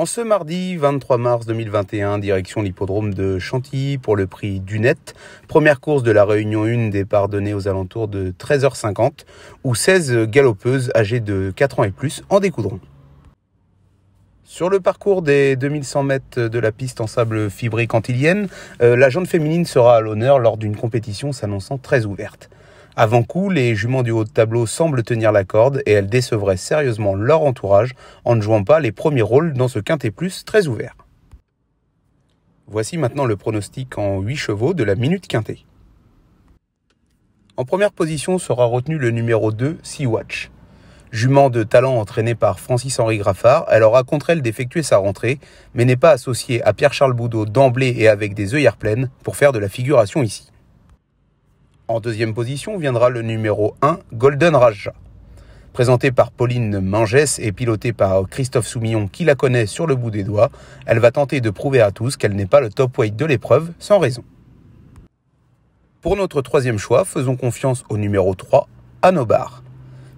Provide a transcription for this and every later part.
En ce mardi 23 mars 2021, direction l'hippodrome de Chantilly pour le prix Dunette. Première course de la Réunion 1, départ donné aux alentours de 13h50, où 16 galopeuses âgées de 4 ans et plus en découdront. Sur le parcours des 2100 mètres de la piste en sable fibré cantilienne, euh, la jante féminine sera à l'honneur lors d'une compétition s'annonçant très ouverte. Avant coup, les juments du haut de tableau semblent tenir la corde et elles décevraient sérieusement leur entourage en ne jouant pas les premiers rôles dans ce quintet plus très ouvert. Voici maintenant le pronostic en 8 chevaux de la minute quintet. En première position sera retenu le numéro 2, Sea Watch. Jument de talent entraîné par Francis-Henri Graffard, elle aura contre elle d'effectuer sa rentrée, mais n'est pas associée à Pierre-Charles Boudot d'emblée et avec des œillères pleines pour faire de la figuration ici. En deuxième position viendra le numéro 1, Golden Raja. Présentée par Pauline Mangès et pilotée par Christophe Soumillon qui la connaît sur le bout des doigts, elle va tenter de prouver à tous qu'elle n'est pas le top weight de l'épreuve sans raison. Pour notre troisième choix, faisons confiance au numéro 3, Anobar.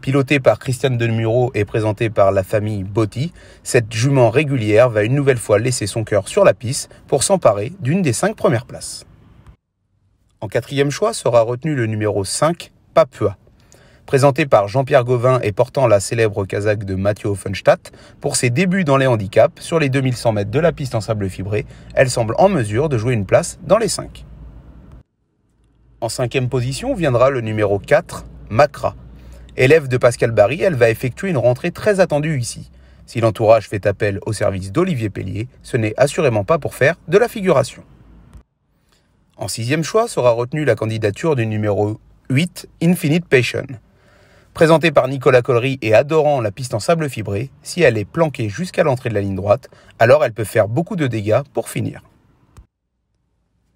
Pilotée par Christiane Delmuro et présentée par la famille Botti, cette jument régulière va une nouvelle fois laisser son cœur sur la piste pour s'emparer d'une des cinq premières places. En quatrième choix sera retenu le numéro 5, Papua. Présenté par Jean-Pierre Gauvin et portant la célèbre casaque de Mathieu Offenstadt, pour ses débuts dans les handicaps, sur les 2100 mètres de la piste en sable fibré, elle semble en mesure de jouer une place dans les 5. En cinquième position viendra le numéro 4, Macra. Élève de Pascal Barry, elle va effectuer une rentrée très attendue ici. Si l'entourage fait appel au service d'Olivier Pellier, ce n'est assurément pas pour faire de la figuration. En sixième choix sera retenue la candidature du numéro 8, Infinite Passion. Présentée par Nicolas Collery et adorant la piste en sable fibré, si elle est planquée jusqu'à l'entrée de la ligne droite, alors elle peut faire beaucoup de dégâts pour finir.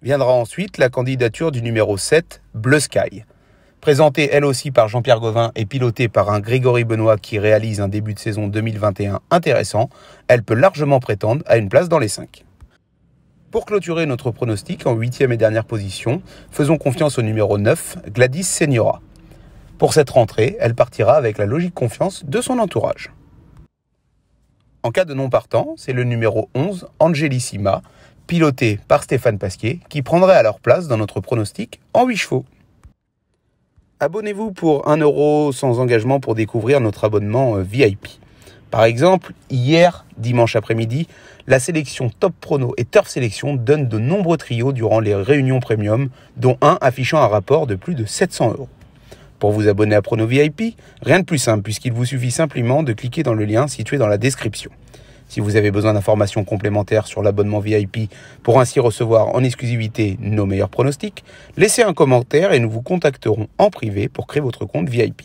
Viendra ensuite la candidature du numéro 7, Bleu Sky. Présentée elle aussi par Jean-Pierre Gauvin et pilotée par un Grégory Benoît qui réalise un début de saison 2021 intéressant, elle peut largement prétendre à une place dans les 5. Pour clôturer notre pronostic en huitième et dernière position, faisons confiance au numéro 9, Gladys Seniora. Pour cette rentrée, elle partira avec la logique confiance de son entourage. En cas de non partant, c'est le numéro 11, Angelissima, piloté par Stéphane Pasquier, qui prendrait alors place dans notre pronostic en 8 chevaux. Abonnez-vous pour 1 euro sans engagement pour découvrir notre abonnement euh, VIP. Par exemple, hier, dimanche après-midi, la sélection Top Prono et Turf Sélection donne de nombreux trios durant les réunions premium, dont un affichant un rapport de plus de 700 euros. Pour vous abonner à Prono VIP, rien de plus simple puisqu'il vous suffit simplement de cliquer dans le lien situé dans la description. Si vous avez besoin d'informations complémentaires sur l'abonnement VIP pour ainsi recevoir en exclusivité nos meilleurs pronostics, laissez un commentaire et nous vous contacterons en privé pour créer votre compte VIP.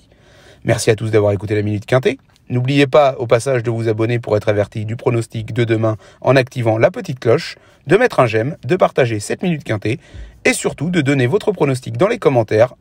Merci à tous d'avoir écouté la Minute Quintée. N'oubliez pas au passage de vous abonner pour être averti du pronostic de demain en activant la petite cloche, de mettre un j'aime, de partager cette minute quintée et surtout de donner votre pronostic dans les commentaires